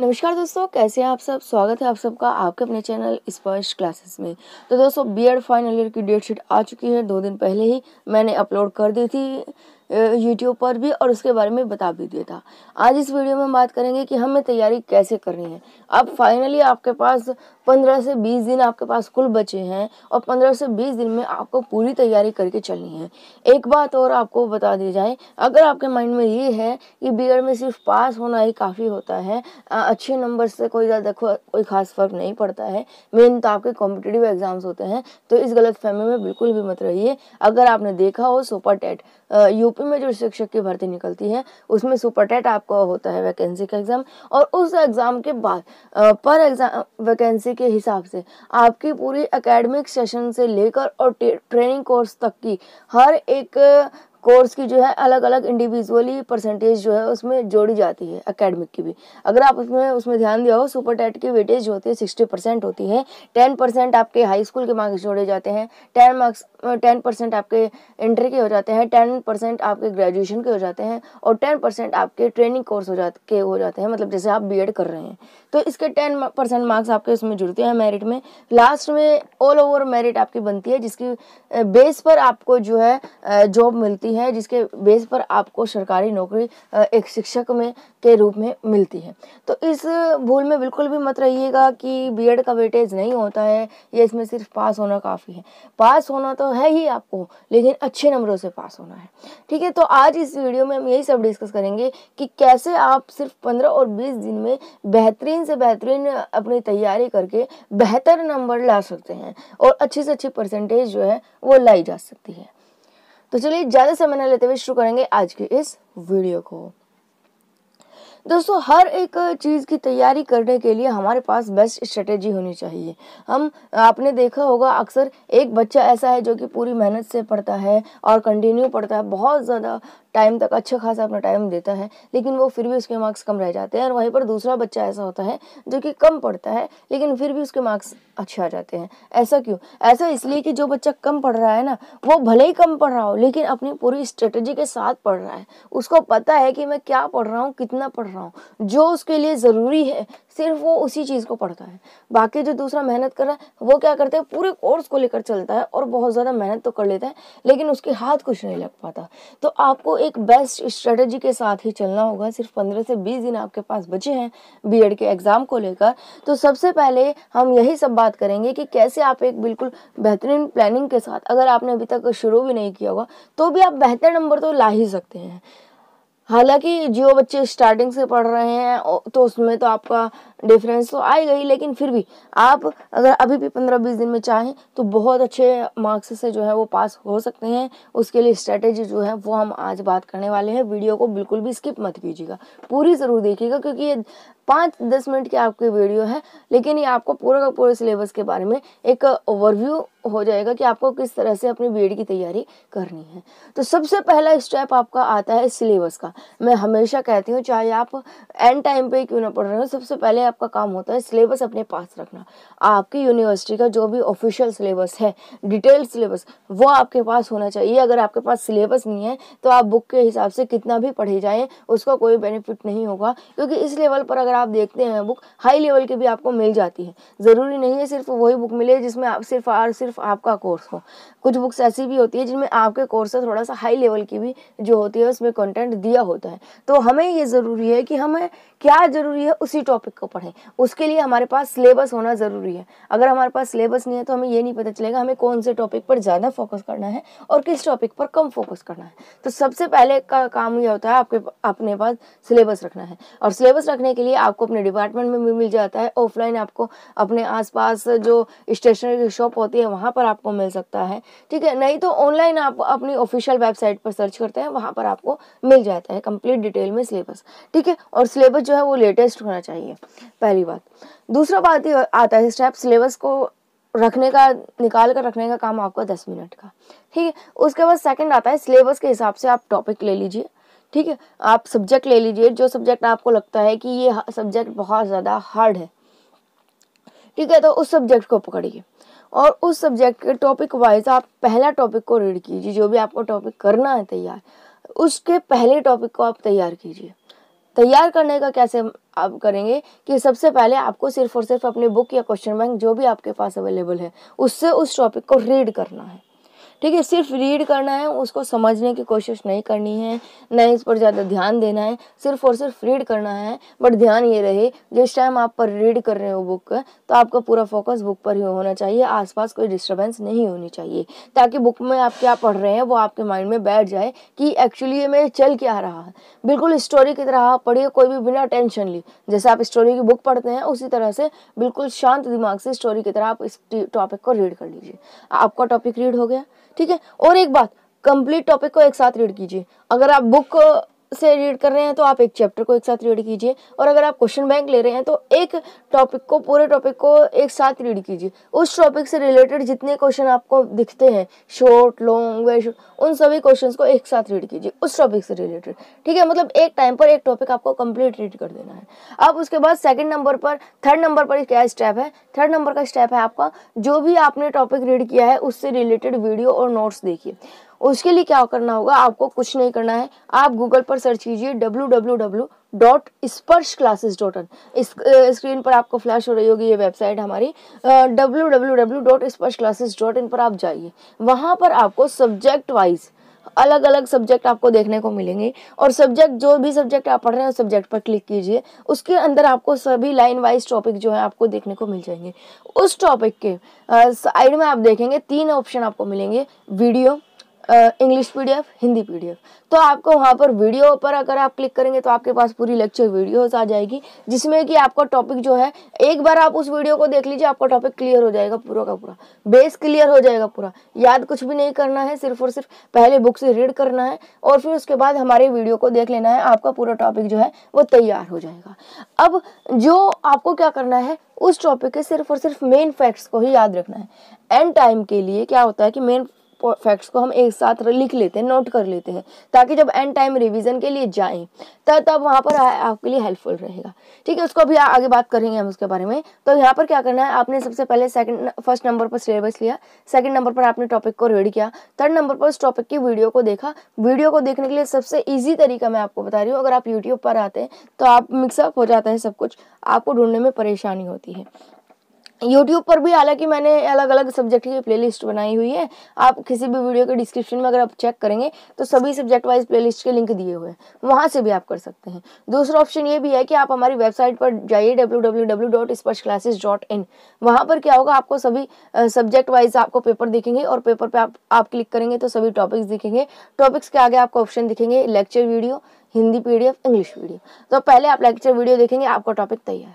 नमस्कार दोस्तों कैसे हैं आप सब स्वागत है आप सबका आपके अपने चैनल स्पर्श क्लासेस में तो दोस्तों बीएड फाइनल ईयर की डेट शीट आ चुकी है दो दिन पहले ही मैंने अपलोड कर दी थी यूट्यूब पर भी और उसके बारे में बता भी दिया था आज इस वीडियो में बात करेंगे कि हमें तैयारी कैसे करनी है अब फाइनली आपके पास पंद्रह से बीस दिन आपके पास कुल बचे हैं और पंद्रह से बीस दिन में आपको पूरी तैयारी करके चलनी है एक बात और आपको बता दी जाए अगर आपके माइंड में ये है कि बी में सिर्फ पास होना ही काफ़ी होता है अच्छे नंबर से कोई ज़्यादा कोई खास फर्क नहीं पड़ता है मेन तो आपके कॉम्पिटेटिव एग्जाम्स होते हैं तो इस गलत फहमी में बिल्कुल भी मत रहिए अगर आपने देखा हो सुपर टेट यूपी में जो शिक्षक की भर्ती निकलती है उसमें सुपर टेट आपका होता है वैकेंसी का एग्ज़ाम और उस एग्ज़ाम के बाद पर एग्ज़ाम वैकेंसी डिग्री के हिसाब से आपकी पूरी एकेडमिक सेशन से लेकर और ट्रेनिंग कोर्स तक की हर एक कोर्स की जो है अलग अलग इंडिविजुअली परसेंटेज जो है उसमें जोड़ी जाती है अकेडमिक की भी अगर आप उसमें उसमें ध्यान दिया हो सुपर टेट की वेटेज जो होती है सिक्सटी परसेंट होती है टेन परसेंट आपके हाई स्कूल के मार्क्स जोड़े जाते हैं टेन मार्क्स टेन परसेंट आपके इंटर के हो जाते हैं टेन परसेंट आपके ग्रेजुएशन के हो जाते हैं और टेन परसेंट आपके ट्रेनिंग कोर्स हो जाते के हो जाते हैं मतलब जैसे आप बी कर रहे हैं तो इसके टेन परसेंट मार्क्स आपके उसमें जुड़ते हैं मेरिट में लास्ट में ऑल ओवर मेरिट आपकी बनती है जिसकी बेस पर आपको जो है जॉब मिलती है होती है जिसके बेस पर आपको सरकारी नौकरी एक शिक्षक में के रूप में मिलती है तो इस भूल में बिल्कुल भी मत रहिएगा कि बीएड का वेटेज नहीं होता है ये इसमें सिर्फ पास होना काफ़ी है पास होना तो है ही आपको लेकिन अच्छे नंबरों से पास होना है ठीक है तो आज इस वीडियो में हम यही सब डिस्कस करेंगे कि कैसे आप सिर्फ पंद्रह और बीस दिन में बेहतरीन से बेहतरीन अपनी तैयारी करके बेहतर नंबर ला सकते हैं और अच्छी से अच्छी परसेंटेज जो है वो लाई जा सकती है तो चलिए ज़्यादा समय न लेते हुए शुरू करेंगे आज की इस वीडियो को दोस्तों हर एक चीज़ की तैयारी करने के लिए हमारे पास बेस्ट स्ट्रेटेजी होनी चाहिए हम आपने देखा होगा अक्सर एक बच्चा ऐसा है जो कि पूरी मेहनत से पढ़ता है और कंटिन्यू पढ़ता है बहुत ज़्यादा टाइम तक अच्छा खासा अपना टाइम देता है लेकिन वो फिर भी उसके मार्क्स कम रह जाते हैं और वहीं पर दूसरा बच्चा ऐसा होता है जो कि कम पढ़ता है लेकिन फिर भी उसके मार्क्स अच्छे आ जाते हैं ऐसा क्यों ऐसा इसलिए कि जो बच्चा कम पढ़ रहा है ना वो भले ही कम पढ़ रहा हो लेकिन अपनी पूरी स्ट्रेटजी के साथ पढ़ रहा है उसको पता है कि मैं क्या पढ़ रहा हूँ कितना पढ़ रहा हूँ जो उसके लिए ज़रूरी है सिर्फ वो उसी चीज़ को पढ़ता है बाकी जो दूसरा मेहनत कर रहा है वो क्या करता है पूरे कोर्स को लेकर चलता है और बहुत ज़्यादा मेहनत तो कर लेता है लेकिन उसके हाथ कुछ नहीं लग पाता तो आपको एक बेस्ट स्ट्रेटजी के साथ ही चलना होगा सिर्फ पंद्रह से बीस दिन आपके पास बचे हैं बीएड के एग्ज़ाम को लेकर तो सबसे पहले हम यही सब बात करेंगे कि कैसे आप एक बिल्कुल बेहतरीन प्लानिंग के साथ अगर आपने अभी तक शुरू भी नहीं किया होगा तो भी आप बेहतर नंबर तो ला ही सकते हैं हालांकि जो बच्चे स्टार्टिंग से पढ़ रहे हैं तो उसमें तो आपका डिफरेंस तो आएगा ही लेकिन फिर भी आप अगर अभी भी पंद्रह बीस दिन में चाहें तो बहुत अच्छे मार्क्स से जो है वो पास हो सकते हैं उसके लिए स्ट्रेटेजी जो है वो हम आज बात करने वाले हैं वीडियो को बिल्कुल भी स्किप मत कीजिएगा पूरी ज़रूर देखिएगा क्योंकि ये पाँच दस मिनट की आपकी वीडियो है लेकिन ये आपको पूरा का पूरा सिलेबस के बारे में एक ओवरव्यू हो जाएगा कि आपको किस तरह से अपनी बी की तैयारी करनी है तो सबसे पहला स्टेप आपका आता है सिलेबस का मैं हमेशा कहती हूँ चाहे आप एंड टाइम पे क्यों ना पढ़ रहे हो सबसे पहले आपका काम होता है सिलेबस अपने पास रखना आपकी यूनिवर्सिटी का जो भी ऑफिशियल सिलेबस है डिटेल सिलेबस वो आपके पास होना चाहिए अगर आपके पास सिलेबस नहीं है तो आप बुक के हिसाब से कितना भी पढ़े जाएँ उसका कोई बेनिफिट नहीं होगा क्योंकि इस लेवल पर अगर अगर आप देखते हैं बुक हाई लेवल की भी आपको मिल जाती है ज़रूरी नहीं है सिर्फ वही बुक मिले जिसमें आप सिर्फ और सिर्फ आपका कोर्स हो कुछ बुक्स ऐसी भी होती है जिनमें आपके कोर्स से थोड़ा सा हाई लेवल की भी जो होती है उसमें कंटेंट दिया होता है तो हमें ये ज़रूरी है कि हमें क्या ज़रूरी है उसी टॉपिक को पढ़ें उसके लिए हमारे पास सिलेबस होना ज़रूरी है अगर हमारे पास सिलेबस नहीं है तो हमें ये नहीं पता चलेगा हमें कौन से टॉपिक पर ज़्यादा फोकस करना है और किस टॉपिक पर कम फोकस करना है तो सबसे पहले का काम यह होता है आपके अपने पास सिलेबस रखना है और सिलेबस रखने के लिए आपको अपने डिपार्टमेंट में भी मिल जाता है ऑफलाइन आपको अपने आसपास जो स्टेशनरी की शॉप होती है वहाँ पर आपको मिल सकता है ठीक है नहीं तो ऑनलाइन आप अपनी ऑफिशियल वेबसाइट पर सर्च करते हैं वहाँ पर आपको मिल जाता है कंप्लीट डिटेल में सिलेबस ठीक है और सिलेबस जो है वो लेटेस्ट होना चाहिए पहली बात दूसरा बात ही आता है स्टेप सिलेबस को रखने का निकाल कर रखने का काम आपका दस मिनट का ठीक है उसके बाद सेकंड आता है सिलेबस के हिसाब से आप टॉपिक ले लीजिए ठीक है आप सब्जेक्ट ले लीजिए जो सब्जेक्ट आपको लगता है कि ये सब्जेक्ट बहुत ज़्यादा हार्ड है ठीक है तो उस सब्जेक्ट को पकड़िए और उस सब्जेक्ट के टॉपिक वाइज आप पहला टॉपिक को रीड कीजिए जो भी आपको टॉपिक करना है तैयार उसके पहले टॉपिक को आप तैयार कीजिए तैयार करने का कैसे आप करेंगे कि सबसे पहले आपको सिर्फ और सिर्फ अपने बुक या क्वेश्चन बैंक जो भी आपके पास अवेलेबल है उससे उस टॉपिक को रीड करना है ठीक है सिर्फ रीड करना है उसको समझने की कोशिश नहीं करनी है न इस पर ज़्यादा ध्यान देना है सिर्फ और सिर्फ रीड करना है बट ध्यान ये रहे जिस टाइम आप पर रीड कर रहे हो बुक तो आपका पूरा फोकस बुक पर ही होना चाहिए आसपास कोई डिस्टर्बेंस नहीं होनी चाहिए ताकि बुक में आप क्या पढ़ रहे हैं वो आपके माइंड में बैठ जाए कि एक्चुअली ये मैं चल क्या रहा है बिल्कुल स्टोरी की तरह आप पढ़िए कोई भी बिना टेंशन ली जैसे आप स्टोरी की बुक पढ़ते हैं उसी तरह से बिल्कुल शांत दिमाग से स्टोरी की तरह आप इस टॉपिक को रीड कर लीजिए आपका टॉपिक रीड हो गया ठीक है और एक बात कंप्लीट टॉपिक को एक साथ रीड कीजिए अगर आप बुक से रीड कर रहे हैं तो आप एक चैप्टर को एक साथ रीड कीजिए और अगर आप क्वेश्चन बैंक ले रहे हैं तो एक टॉपिक को पूरे टॉपिक को एक साथ रीड कीजिए उस टॉपिक से रिलेटेड जितने क्वेश्चन आपको दिखते हैं शॉर्ट लॉन्ग वे उन सभी क्वेश्चन को एक साथ रीड कीजिए उस टॉपिक से रिलेटेड ठीक है मतलब एक टाइम पर एक टॉपिक आपको कंप्लीट रीड कर देना है अब उसके बाद सेकेंड नंबर पर थर्ड नंबर पर क्या स्टेप है थर्ड नंबर का स्टेप है आपका जो भी आपने टॉपिक रीड किया है उससे रिलेटेड वीडियो और नोट्स देखिए उसके लिए क्या करना होगा आपको कुछ नहीं करना है आप गूगल पर सर्च कीजिए W W W dot Sparsh classes dot in screen पर आपको फ्लैश हो रही होगी ये वेबसाइट हमारी W W W dot Sparsh classes dot in पर आप जाइए वहाँ पर आपको सब्जेक्ट वाइज अलग अलग सब्जेक्ट आपको देखने को मिलेंगे और सब्जेक्ट जो भी सब्जेक्ट आप पढ़ रहे हैं उस सब्जेक्ट पर क्लिक कीजिए उसके अंदर आपको सभी लाइन वाइज टॉपिक जो है आपको देखने को मिल जाएंगे उस टॉपिक के साइड में आप देखेंगे तीन ऑप्शन आपको मिलेंगे video English F Hindi F तो आपको वहाँ पर वीडियो पर अगर आप क्लिक करेंगे तो आपके पास पूरी लेक्चर वीडियोस आ जाएगी जिसमें कि आपका टॉपिक जो है एक बार आप उस वीडियो को देख लीजिए आपका टॉपिक क्लियर हो जाएगा पूरा का पूरा बेस क्लियर हो जाएगा पूरा याद कुछ भी नहीं करना है सिर्फ और सिर्फ पहले बुक से रीड करना है और फिर उसके बाद हमारे वीडियो को देख लेना है आपका पूरा टॉपिक जो है वो तैयार हो जाएगा अब जो आपको क्या करना है उस टॉपिक के सिर्फ और सिर्फ मेन फैक्ट्स को ही याद रखना है एंड टाइम के लिए क्या होता है कि मेन फैक्ट्स को हम एक साथ लिख लेते हैं नोट कर लेते हैं ताकि जब एंड टाइम रिवीजन के लिए जाएं तब तब वहाँ पर आपके लिए हेल्पफुल रहेगा ठीक है उसको अभी आगे बात करेंगे हम उसके बारे में तो यहाँ पर क्या करना है आपने सबसे पहले सेकंड फर्स्ट नंबर पर सिलेबस लिया सेकंड नंबर पर आपने टॉपिक को रीड किया थर्ड नंबर पर उस टॉपिक की वीडियो को देखा वीडियो को देखने के लिए सबसे ईजी तरीका मैं आपको बता रही हूँ अगर आप यूट्यूब पर आते हैं तो आप मिक्सअप हो जाता है सब कुछ आपको ढूंढने में परेशानी होती है यूट्यूब पर भी हालांकि मैंने अलग अलग सब्जेक्ट की प्ले बनाई हुई है आप किसी भी वीडियो के डिस्क्रिप्शन में अगर आप चेक करेंगे तो सभी सब्जेक्ट वाइज प्लेलिस्ट के लिंक दिए हुए हैं वहाँ से भी आप कर सकते हैं दूसरा ऑप्शन ये भी है कि आप हमारी वेबसाइट पर जाइए W W W dot Sparsh classes dot in वहाँ पर क्या होगा आपको सभी सब्जेक्ट वाइज आपको पेपर दिखेंगे और पेपर पर आप, आप क्लिक करेंगे तो सभी टॉपिक्स दिखेंगे टॉपिक्स के आगे आपको ऑप्शन दिखेंगे lecture video Hindi P English video तो पहले आप लेक्चर वीडियो देखेंगे आपका टॉपिक तैयार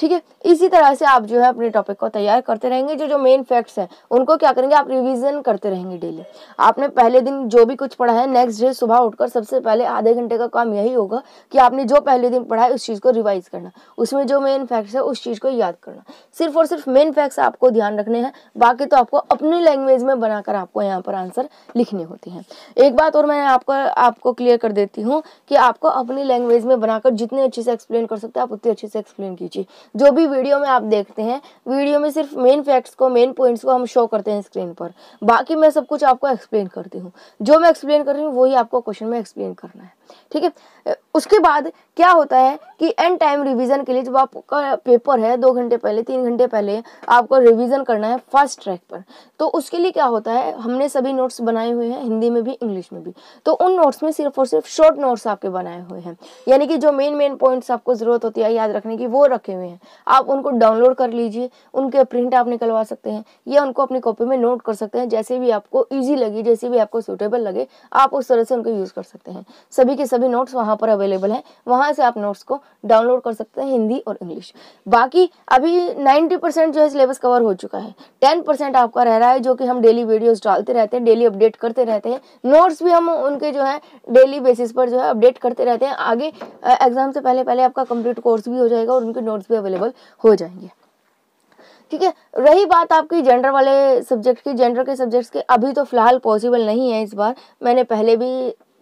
ठीक है इसी तरह से आप जो है अपने टॉपिक को तैयार करते रहेंगे जो जो मेन फैक्ट्स हैं उनको क्या करेंगे आप रिविजन करते रहेंगे डेली आपने पहले दिन जो भी कुछ पढ़ा है नेक्स्ट डे सुबह उठकर सबसे पहले आधे घंटे का काम यही होगा कि आपने जो पहले दिन पढ़ा है उस चीज़ को रिवाइज करना उसमें जो मेन फैक्ट्स है उस चीज़ को याद करना सिर्फ और सिर्फ मेन फैक्ट्स आपको ध्यान रखने हैं बाकी तो आपको अपनी लैंग्वेज में बनाकर आपको यहाँ पर आंसर लिखने होते हैं एक बात और मैं आपको आपको क्लियर कर देती हूँ कि आपको अपनी लैंग्वेज में बनाकर जितने अच्छे से एक्सप्लेन कर सकते हैं आप उतने अच्छे से एक्सप्लेन कीजिए जो भी वीडियो में आप देखते हैं वीडियो में सिर्फ मेन फैक्ट्स को मेन पॉइंट्स को हम शो करते हैं स्क्रीन पर बाकी मैं सब कुछ आपको एक्सप्लेन करती हूँ जो मैं एक्सप्लेन कर रही हूँ वही आपको क्वेश्चन में एक्सप्लेन करना है ठीक है उसके बाद क्या होता है कि एंड टाइम रिवीजन के लिए जब आपका पेपर है दो घंटे पहले तीन घंटे पहले आपको रिवीजन करना है फर्स्ट ट्रैक पर तो उसके लिए क्या होता है हमने सभी नोट्स बनाए हुए हैं हिंदी में भी इंग्लिश में भी तो उन नोट्स में सिर्फ और सिर्फ शॉर्ट नोट्स आपके बनाए हुए हैं यानी कि जो मेन मेन पॉइंट्स आपको ज़रूरत होती है याद रखने की वो रखे हुए हैं आप उनको डाउनलोड कर लीजिए उनके प्रिंट आप निकलवा सकते हैं या उनको अपनी कॉपी में नोट कर सकते हैं जैसे भी आपको ईजी लगे जैसे भी आपको सूटेबल लगे आप उस तरह से उनको यूज़ कर सकते हैं सभी के सभी नोट्स वहाँ पर अवेलेबल हैं वहाँ से आप नोट्स को डाउनलोड कर सकते हैं हिंदी और इंग्लिश बाकी अभी 90 परसेंट जो है सिलेबस कवर हो चुका है 10 परसेंट आपका रह रहा है जो कि हम डेली वीडियोस डालते रहते हैं डेली अपडेट करते रहते हैं नोट्स भी हम उनके जो है डेली बेसिस पर जो है अपडेट करते रहते हैं आगे एग्जाम से पहले पहले आपका कंप्लीट कोर्स भी हो जाएगा और उनके नोट्स भी अवेलेबल हो जाएंगे ठीक है रही बात आपकी जेंडर वाले सब्जेक्ट की जेंडर के सब्जेक्ट्स के अभी तो फिलहाल पॉसिबल नहीं है इस बार मैंने पहले भी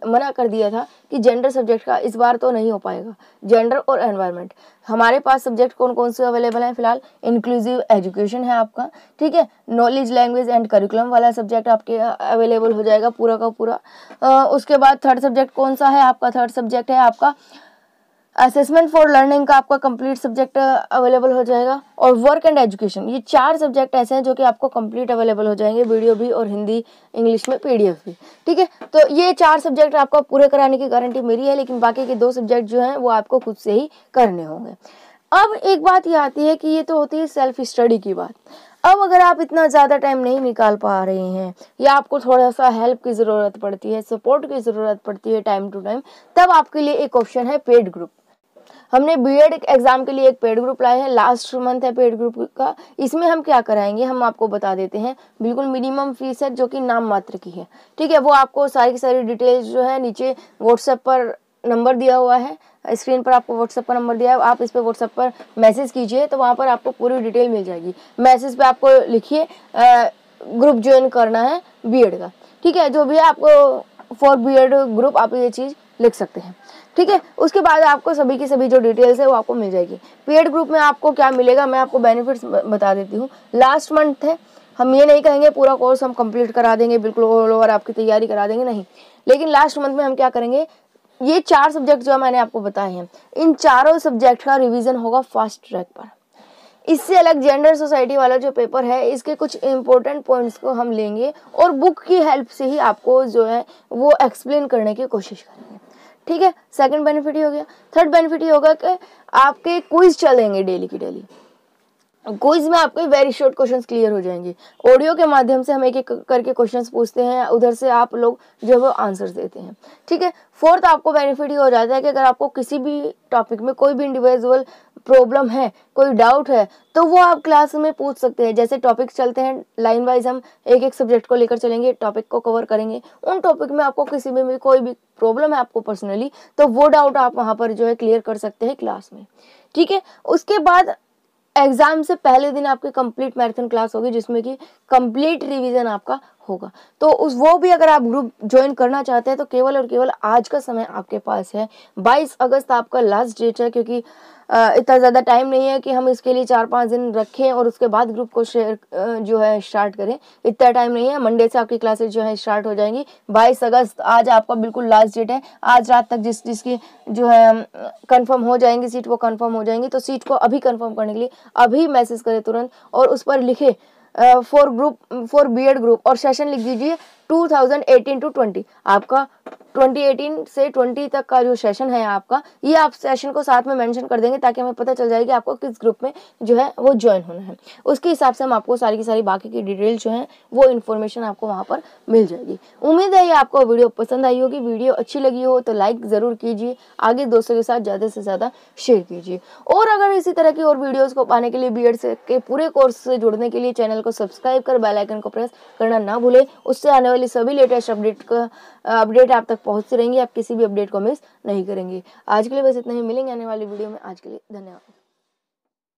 मना कर दिया था कि जेंडर सब्जेक्ट का इस बार तो नहीं हो पाएगा जेंडर और एनवायरनमेंट हमारे पास सब्जेक्ट कौन कौन से अवेलेबल हैं फिलहाल इंक्लूसिव एजुकेशन है आपका ठीक है नॉलेज लैंग्वेज एंड करिकुलम वाला सब्जेक्ट आपके अवेलेबल हो जाएगा पूरा का पूरा आ, उसके बाद थर्ड सब्जेक्ट कौन सा है आपका थर्ड सब्जेक्ट है आपका असेसमेंट फॉर लर्निंग का आपका कंप्लीट सब्जेक्ट अवेलेबल हो जाएगा और वर्क एंड एजुकेशन ये चार सब्जेक्ट ऐसे हैं जो कि आपको कंप्लीट अवेलेबल हो जाएंगे वीडियो भी और हिंदी इंग्लिश में पीडीएफ भी ठीक है तो ये चार सब्जेक्ट आपको पूरे कराने की गारंटी मेरी है लेकिन बाकी के दो सब्जेक्ट जो हैं वो आपको खुद से ही करने होंगे अब एक बात ये आती है कि ये तो होती है सेल्फ स्टडी की बात अब अगर आप इतना ज़्यादा टाइम नहीं निकाल पा रहे हैं या आपको थोड़ा सा हेल्प की ज़रूरत पड़ती है सपोर्ट की ज़रूरत पड़ती है टाइम टू टाइम तब आपके लिए एक ऑप्शन है पेड ग्रुप हमने बीएड एग्ज़ाम e के लिए एक पेड ग्रुप लाए हैं लास्ट मंथ है पेड ग्रुप का इसमें हम क्या कराएंगे हम आपको बता देते हैं बिल्कुल मिनिमम फीस है जो कि नाम मात्र की है ठीक है वो आपको सारी की सारी डिटेल्स जो है नीचे व्हाट्सएप पर नंबर दिया हुआ है स्क्रीन पर आपको व्हाट्सएप का नंबर दिया है आप इस पर व्हाट्सएप पर मैसेज कीजिए तो वहाँ पर आपको पूरी डिटेल मिल जाएगी मैसेज पर आपको लिखिए ग्रुप ज्वाइन करना है बी e का ठीक है जो भी आपको फॉर बी ग्रुप आप ये चीज़ लिख सकते हैं ठीक है उसके बाद आपको सभी की सभी जो डिटेल्स है वो आपको मिल जाएगी पेड ग्रुप में आपको क्या मिलेगा मैं आपको बेनिफिट्स बता देती हूँ लास्ट मंथ है हम ये नहीं कहेंगे पूरा कोर्स हम कंप्लीट करा देंगे बिल्कुल ऑल ओवर आपकी तैयारी करा देंगे नहीं लेकिन लास्ट मंथ में हम क्या करेंगे ये चार सब्जेक्ट जो मैंने आपको बताए हैं इन चारों सब्जेक्ट का रिवीजन होगा फास्ट ट्रैक पर इससे अलग जेंडर सोसाइटी वाला जो पेपर है इसके कुछ इम्पोर्टेंट पॉइंट्स को हम लेंगे और बुक की हेल्प से ही आपको जो है वो एक्सप्लेन करने की कोशिश करेंगे ठीक है सेकंड बेनिफिट ही हो गया थर्ड बेनिफिट ये होगा कि आपके क्विज चलेंगे डेली की डेली क्विज में आपके वेरी शॉर्ट क्वेश्चन क्लियर हो जाएंगे ऑडियो के माध्यम से हम एक एक करके क्वेश्चन पूछते हैं उधर से आप लोग जो है वो आंसर देते हैं ठीक है फोर्थ आपको बेनिफिट ये हो जाता है कि अगर आपको किसी भी टॉपिक में कोई भी इंडिविजुअल प्रॉब्लम है कोई डाउट है तो वो आप क्लास में पूछ सकते हैं जैसे टॉपिक चलते हैं लाइन वाइज हम एक एक सब्जेक्ट को लेकर चलेंगे टॉपिक को कवर करेंगे उन टॉपिक में आपको किसी में भी कोई भी प्रॉब्लम है आपको पर्सनली तो वो डाउट आप वहाँ पर जो है क्लियर कर सकते हैं क्लास में ठीक है उसके बाद एग्जाम से पहले दिन आपकी कंप्लीट मैराथन क्लास होगी जिसमें कि कंप्लीट रिवीजन आपका होगा तो उस वो भी अगर आप ग्रुप ज्वाइन करना चाहते हैं तो केवल और केवल आज का समय आपके पास है 22 अगस्त आपका लास्ट डेट है क्योंकि इतना ज़्यादा टाइम नहीं है कि हम इसके लिए चार पाँच दिन रखें और उसके बाद ग्रुप को शेयर जो है स्टार्ट करें इतना टाइम नहीं है मंडे से आपकी क्लासेज जो है स्टार्ट हो जाएंगी बाईस अगस्त आज आपका बिल्कुल लास्ट डेट है आज रात तक जिस जिसकी जो है कन्फर्म हो जाएंगी सीट वो कन्फर्म हो जाएंगी तो सीट को अभी कन्फर्म करने के लिए अभी मैसेज करें तुरंत और उस पर लिखे for group for B group और सेशन लिख दीजिए 2018 टू ट्वेंटी आपका 2018 से 20 तक का जो सेशन है आपका ये आप सेशन को साथ में मेंशन कर देंगे ताकि हमें पता चल जाए कि आपको किस ग्रुप में जो है वो ज्वाइन होना है उसके हिसाब से हम आपको सारी की सारी बाकी की डिटेल जो है वो इन्फॉर्मेशन आपको वहाँ पर मिल जाएगी उम्मीद है ये आपको वीडियो पसंद आई होगी वीडियो अच्छी लगी हो तो लाइक ज़रूर कीजिए आगे दोस्तों के साथ ज़्यादा से ज़्यादा शेयर कीजिए और अगर इसी तरह की और वीडियोज़ को पाने के लिए बी के पूरे कोर्स से जुड़ने के लिए चैनल को सब्सक्राइब कर बेलाइकन को प्रेस करना ना भूलें उससे आने वाली सभी लेटेस्ट अपडेट का अपडेट आप तक पहुंचती रहेंगे आप किसी भी अपडेट को मिस नहीं करेंगे आज के लिए बस इतना ही मिलेंगे आने वाली वीडियो में आज के लिए धन्यवाद